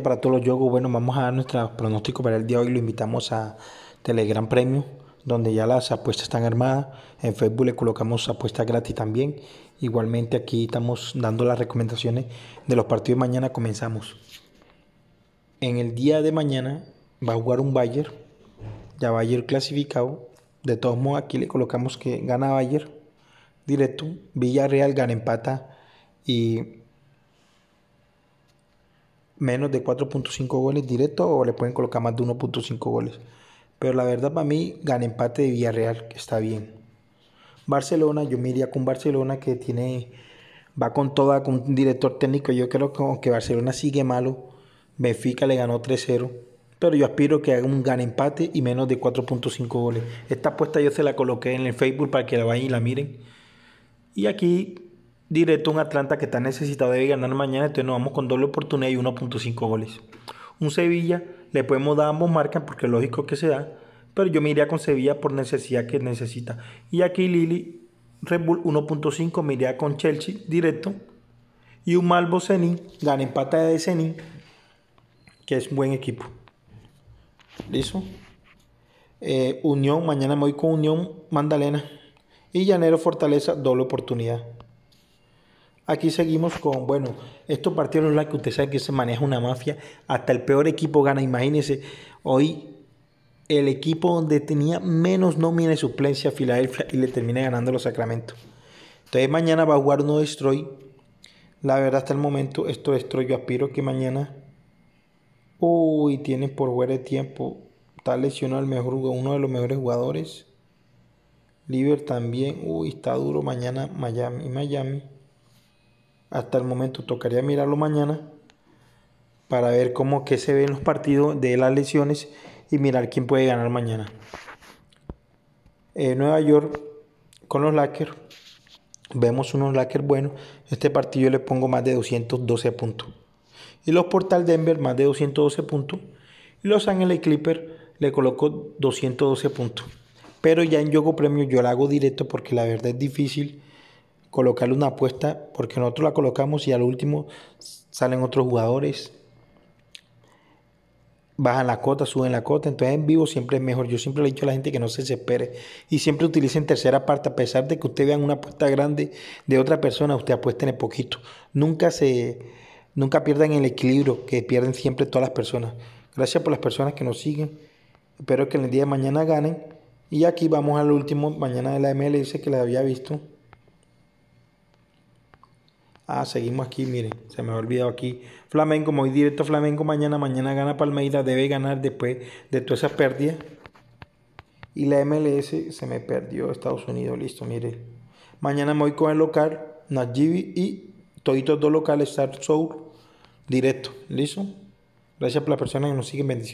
para todos los yogos. Bueno, vamos a dar nuestro pronóstico para el día hoy. Lo invitamos a Telegram premio donde ya las apuestas están armadas. En Facebook le colocamos apuestas gratis también. Igualmente aquí estamos dando las recomendaciones de los partidos de mañana. Comenzamos. En el día de mañana va a jugar un Bayern. Ya Bayern clasificado. De todos modos, aquí le colocamos que gana Bayern directo. Villarreal gana empata. Y menos de 4.5 goles directo o le pueden colocar más de 1.5 goles. Pero la verdad para mí gana empate de Villarreal, que está bien. Barcelona, yo me con Barcelona que tiene va con toda con un director técnico. Yo creo que Barcelona sigue malo, Benfica le ganó 3-0. Pero yo aspiro que haga un gran empate y menos de 4.5 goles. Esta apuesta yo se la coloqué en el Facebook para que la vayan y la miren. Y aquí directo un Atlanta que está necesitado de ganar mañana, entonces nos vamos con doble oportunidad y 1.5 goles. Un Sevilla, le podemos dar ambos marcas porque es lógico que se da, pero yo me iría con Sevilla por necesidad que necesita. Y aquí Lili, Red Bull 1.5, me iría con Chelsea directo. Y un Malvo Zenin, gana pata de Zenit, que es un buen equipo. ¿Listo? Eh, Unión, mañana me voy con Unión mandalena. Y Llanero Fortaleza, doble oportunidad. Aquí seguimos con, bueno, estos partidos los que usted sabe que se maneja una mafia, hasta el peor equipo gana, imagínense, hoy el equipo donde tenía menos nómina de suplencia Filadelfia y le termina ganando los Sacramento. Entonces mañana va a jugar uno destroy La verdad hasta el momento esto destroy yo aspiro que mañana... Uy, tiene por fuera de tiempo. Está lesionado el mejor, uno de los mejores jugadores. Liver también. Uy, está duro mañana Miami. Miami. Hasta el momento tocaría mirarlo mañana para ver cómo que se ven los partidos de las lesiones y mirar quién puede ganar mañana. En eh, Nueva York con los Lakers vemos unos Lakers buenos. Este partido le pongo más de 212 puntos. Y los Portal Denver más de 212 puntos. Y los Ángeles Clipper le coloco 212 puntos. Pero ya en Yogo Premio yo lo hago directo porque la verdad es difícil colocarle una apuesta porque nosotros la colocamos y al último salen otros jugadores, bajan la cuota, suben la cota, entonces en vivo siempre es mejor. Yo siempre le he dicho a la gente que no se desespere y siempre utilicen tercera parte, a pesar de que usted vean una apuesta grande de otra persona, usted en el poquito. Nunca se, nunca pierdan el equilibrio que pierden siempre todas las personas. Gracias por las personas que nos siguen. Espero que en el día de mañana ganen. Y aquí vamos al último, mañana de la ML dice que la había visto. Ah, seguimos aquí, miren, se me ha olvidado aquí. Flamengo, voy directo Flamengo mañana, mañana gana Palmeira, debe ganar después de todas esas pérdidas. Y la MLS se me perdió, Estados Unidos, listo, mire. Mañana me voy con el local, Najibi y toditos dos locales, Star Soul, directo, listo. Gracias por la persona que nos siguen, bendiciones.